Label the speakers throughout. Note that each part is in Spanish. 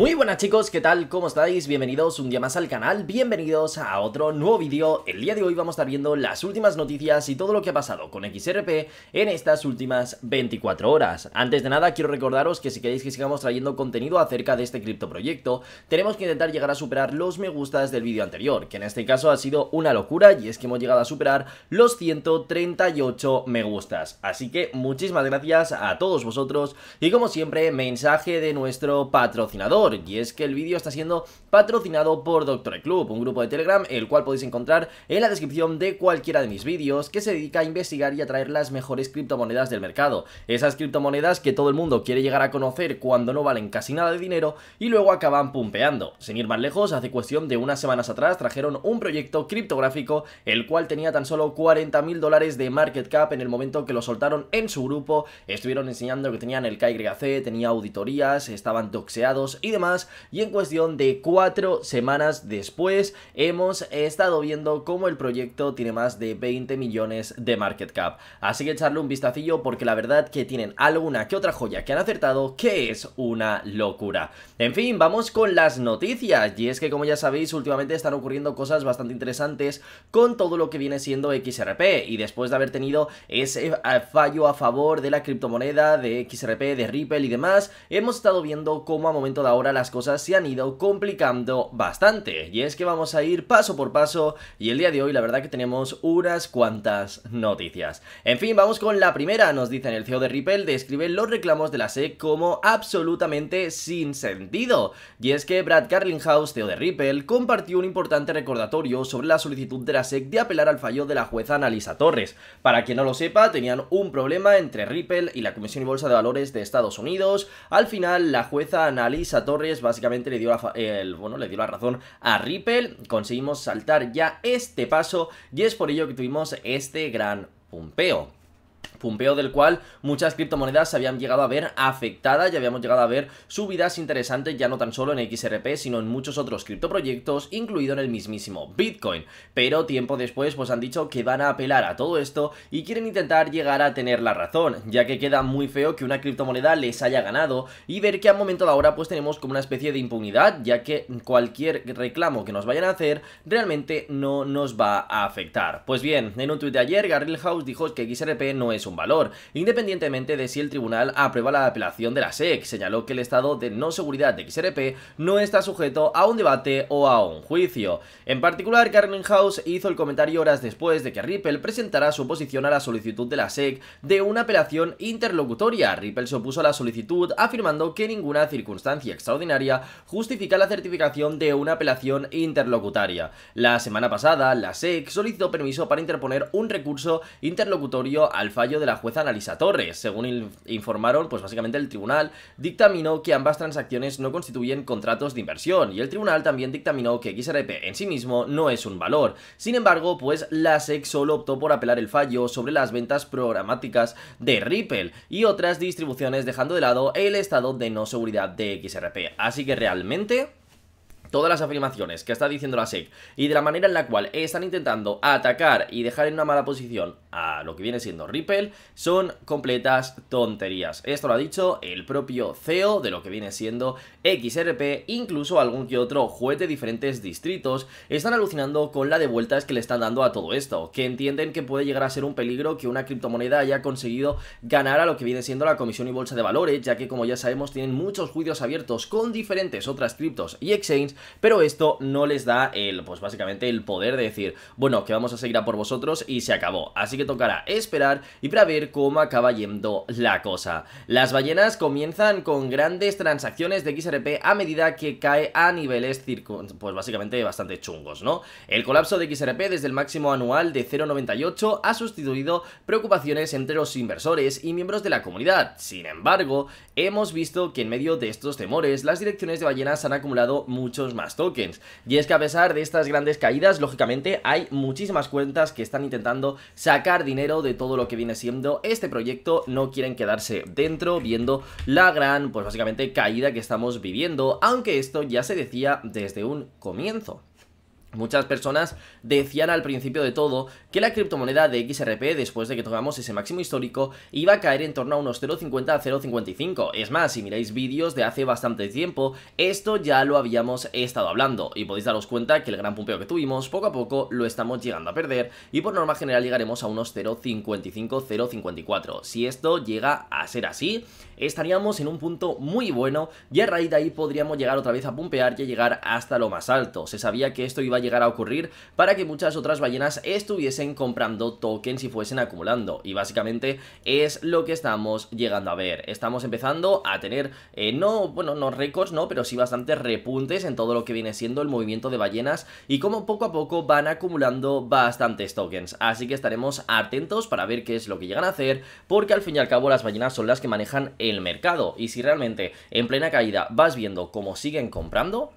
Speaker 1: Muy buenas chicos, ¿qué tal? ¿Cómo estáis? Bienvenidos un día más al canal, bienvenidos a otro nuevo vídeo. El día de hoy vamos a estar viendo las últimas noticias y todo lo que ha pasado con XRP en estas últimas 24 horas. Antes de nada, quiero recordaros que si queréis que sigamos trayendo contenido acerca de este criptoproyecto, tenemos que intentar llegar a superar los me gustas del vídeo anterior, que en este caso ha sido una locura y es que hemos llegado a superar los 138 me gustas. Así que muchísimas gracias a todos vosotros y como siempre, mensaje de nuestro patrocinador y es que el vídeo está siendo patrocinado por Doctor Club, un grupo de Telegram, el cual podéis encontrar en la descripción de cualquiera de mis vídeos, que se dedica a investigar y a traer las mejores criptomonedas del mercado. Esas criptomonedas que todo el mundo quiere llegar a conocer cuando no valen casi nada de dinero y luego acaban pumpeando. Sin ir más lejos, hace cuestión de unas semanas atrás trajeron un proyecto criptográfico, el cual tenía tan solo 40.000 dólares de market cap en el momento que lo soltaron en su grupo, estuvieron enseñando que tenían el KYC, tenía auditorías, estaban doxeados y y en cuestión de cuatro semanas después hemos estado viendo cómo el proyecto tiene más de 20 millones de market cap. Así que echarle un vistacillo porque la verdad que tienen alguna que otra joya que han acertado que es una locura. En fin, vamos con las noticias y es que como ya sabéis últimamente están ocurriendo cosas bastante interesantes con todo lo que viene siendo XRP y después de haber tenido ese eh, fallo a favor de la criptomoneda de XRP, de Ripple y demás, hemos estado viendo cómo a momento de ahora ahora las cosas se han ido complicando bastante. Y es que vamos a ir paso por paso y el día de hoy la verdad que tenemos unas cuantas noticias. En fin, vamos con la primera. Nos dicen el CEO de Ripple describe los reclamos de la SEC como absolutamente sin sentido. Y es que Brad Carlinghouse, CEO de Ripple, compartió un importante recordatorio sobre la solicitud de la SEC de apelar al fallo de la jueza Analisa Torres. Para quien no lo sepa, tenían un problema entre Ripple y la Comisión y Bolsa de Valores de Estados Unidos. Al final, la jueza Analisa Torres Torres básicamente le dio la, el, bueno, le dio la razón a Ripple, conseguimos saltar ya este paso y es por ello que tuvimos este gran pumpeo pumpeo del cual muchas criptomonedas se habían llegado a ver afectadas y habíamos llegado a ver subidas interesantes ya no tan solo en XRP sino en muchos otros criptoproyectos incluido en el mismísimo Bitcoin pero tiempo después pues han dicho que van a apelar a todo esto y quieren intentar llegar a tener la razón ya que queda muy feo que una criptomoneda les haya ganado y ver que a momento de ahora pues tenemos como una especie de impunidad ya que cualquier reclamo que nos vayan a hacer realmente no nos va a afectar pues bien en un tweet de ayer Garryl House dijo que XRP no es un valor, independientemente de si el tribunal aprueba la apelación de la SEC, señaló que el estado de no seguridad de XRP no está sujeto a un debate o a un juicio. En particular, Carmen House hizo el comentario horas después de que Ripple presentara su posición a la solicitud de la SEC de una apelación interlocutoria. Ripple se opuso a la solicitud afirmando que ninguna circunstancia extraordinaria justifica la certificación de una apelación interlocutoria La semana pasada, la SEC solicitó permiso para interponer un recurso interlocutorio al fallo de la jueza Analisa Torres. Según informaron, pues básicamente el tribunal dictaminó que ambas transacciones no constituyen contratos de inversión y el tribunal también dictaminó que XRP en sí mismo no es un valor. Sin embargo, pues la SEC solo optó por apelar el fallo sobre las ventas programáticas de Ripple y otras distribuciones dejando de lado el estado de no seguridad de XRP. Así que realmente todas las afirmaciones que está diciendo la SEC y de la manera en la cual están intentando atacar y dejar en una mala posición a lo que viene siendo Ripple son completas tonterías. Esto lo ha dicho el propio CEO de lo que viene siendo XRP, incluso algún que otro juez de diferentes distritos están alucinando con la de vueltas que le están dando a todo esto, que entienden que puede llegar a ser un peligro que una criptomoneda haya conseguido ganar a lo que viene siendo la Comisión y Bolsa de Valores, ya que como ya sabemos tienen muchos juicios abiertos con diferentes otras criptos y exchanges pero esto no les da el, pues básicamente el poder de decir, bueno, que vamos a seguir a por vosotros y se acabó. Así que tocará esperar y para ver cómo acaba yendo la cosa. Las ballenas comienzan con grandes transacciones de XRP a medida que cae a niveles pues básicamente bastante chungos, ¿no? El colapso de XRP desde el máximo anual de 0.98 ha sustituido preocupaciones entre los inversores y miembros de la comunidad. Sin embargo, hemos visto que en medio de estos temores, las direcciones de ballenas han acumulado muchos más tokens. Y es que a pesar de estas grandes caídas, lógicamente hay muchísimas cuentas que están intentando sacar dinero de todo lo que viene siendo este proyecto, no quieren quedarse dentro viendo la gran, pues básicamente caída que estamos viviendo, aunque esto ya se decía desde un comienzo. Muchas personas decían al principio de todo que la criptomoneda de XRP, después de que tomamos ese máximo histórico, iba a caer en torno a unos 0.50 a 0.55. Es más, si miráis vídeos de hace bastante tiempo, esto ya lo habíamos estado hablando y podéis daros cuenta que el gran pumpeo que tuvimos poco a poco lo estamos llegando a perder y por norma general llegaremos a unos 0.55, 0.54. Si esto llega a ser así, estaríamos en un punto muy bueno y a raíz de ahí podríamos llegar otra vez a pumpear y llegar hasta lo más alto. Se sabía que esto iba a llegar a ocurrir para que muchas otras ballenas estuviesen comprando tokens y fuesen acumulando. Y básicamente es lo que estamos llegando a ver. Estamos empezando a tener, eh, no, bueno, no récords, no, pero sí bastantes repuntes en todo lo que viene siendo el movimiento de ballenas y como poco a poco van acumulando bastantes tokens. Así que estaremos atentos para ver qué es lo que llegan a hacer, porque al fin y al cabo las ballenas son las que manejan el mercado. Y si realmente en plena caída vas viendo cómo siguen comprando,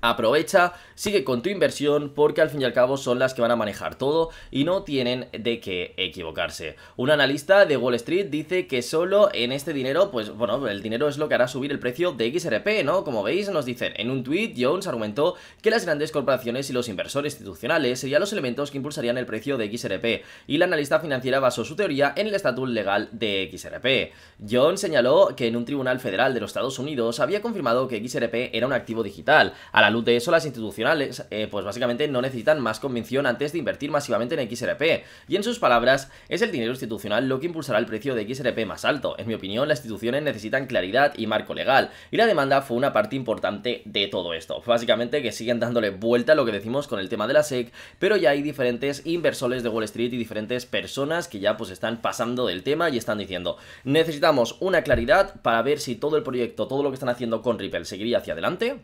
Speaker 1: Aprovecha, sigue con tu inversión porque al fin y al cabo son las que van a manejar todo y no tienen de qué equivocarse. Un analista de Wall Street dice que solo en este dinero, pues bueno, el dinero es lo que hará subir el precio de XRP, ¿no? Como veis nos dicen, en un tweet Jones argumentó que las grandes corporaciones y los inversores institucionales serían los elementos que impulsarían el precio de XRP y la analista financiera basó su teoría en el estatus legal de XRP. Jones señaló que en un tribunal federal de los Estados Unidos había confirmado que XRP era un activo digital, a la luz de eso, las institucionales, eh, pues básicamente no necesitan más convención antes de invertir masivamente en XRP. Y en sus palabras, es el dinero institucional lo que impulsará el precio de XRP más alto. En mi opinión, las instituciones necesitan claridad y marco legal. Y la demanda fue una parte importante de todo esto. Básicamente que siguen dándole vuelta a lo que decimos con el tema de la SEC, pero ya hay diferentes inversores de Wall Street y diferentes personas que ya pues están pasando del tema y están diciendo, necesitamos una claridad para ver si todo el proyecto, todo lo que están haciendo con Ripple seguiría hacia adelante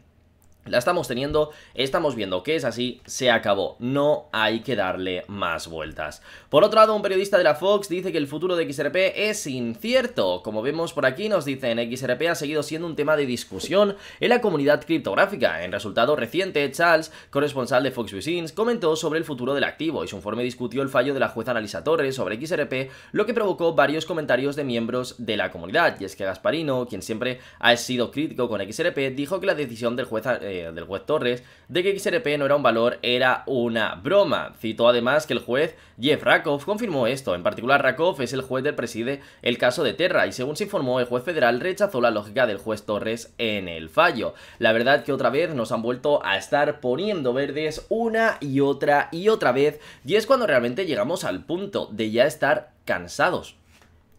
Speaker 1: la estamos teniendo, estamos viendo que es así, se acabó, no hay que darle más vueltas. Por otro lado, un periodista de la Fox dice que el futuro de XRP es incierto. Como vemos por aquí, nos dicen, XRP ha seguido siendo un tema de discusión en la comunidad criptográfica. En resultado reciente, Charles, corresponsal de Fox Business, comentó sobre el futuro del activo y su informe discutió el fallo de la jueza Analisa Torres sobre XRP, lo que provocó varios comentarios de miembros de la comunidad. Y es que Gasparino, quien siempre ha sido crítico con XRP, dijo que la decisión del juez... Eh, del juez Torres de que XRP no era un valor, era una broma. Citó además que el juez Jeff Rakoff confirmó esto. En particular, Rakoff es el juez del preside el caso de Terra y según se informó, el juez federal rechazó la lógica del juez Torres en el fallo. La verdad que otra vez nos han vuelto a estar poniendo verdes una y otra y otra vez y es cuando realmente llegamos al punto de ya estar cansados.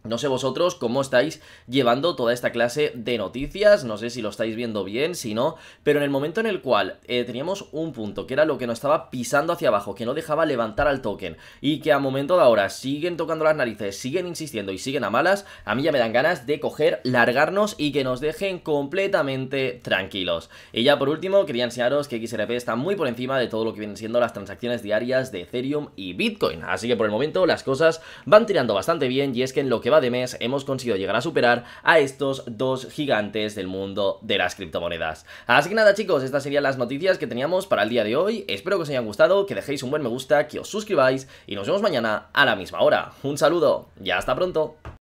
Speaker 1: No sé vosotros cómo estáis llevando toda esta clase de noticias, no sé si lo estáis viendo bien, si no, pero en el momento en el cual eh, teníamos un punto que era lo que nos estaba pisando hacia abajo, que no dejaba levantar al token y que a momento de ahora siguen tocando las narices, siguen insistiendo y siguen a malas, a mí ya me dan ganas de coger, largarnos y que nos dejen completamente tranquilos. Y ya por último, quería enseñaros que XRP está muy por encima de todo lo que vienen siendo las transacciones diarias de Ethereum y Bitcoin, así que por el momento las cosas van tirando bastante bien y es que en lo que va de mes hemos conseguido llegar a superar a estos dos gigantes del mundo de las criptomonedas. Así que nada chicos, estas serían las noticias que teníamos para el día de hoy. Espero que os hayan gustado, que dejéis un buen me gusta, que os suscribáis y nos vemos mañana a la misma hora. Un saludo y hasta pronto.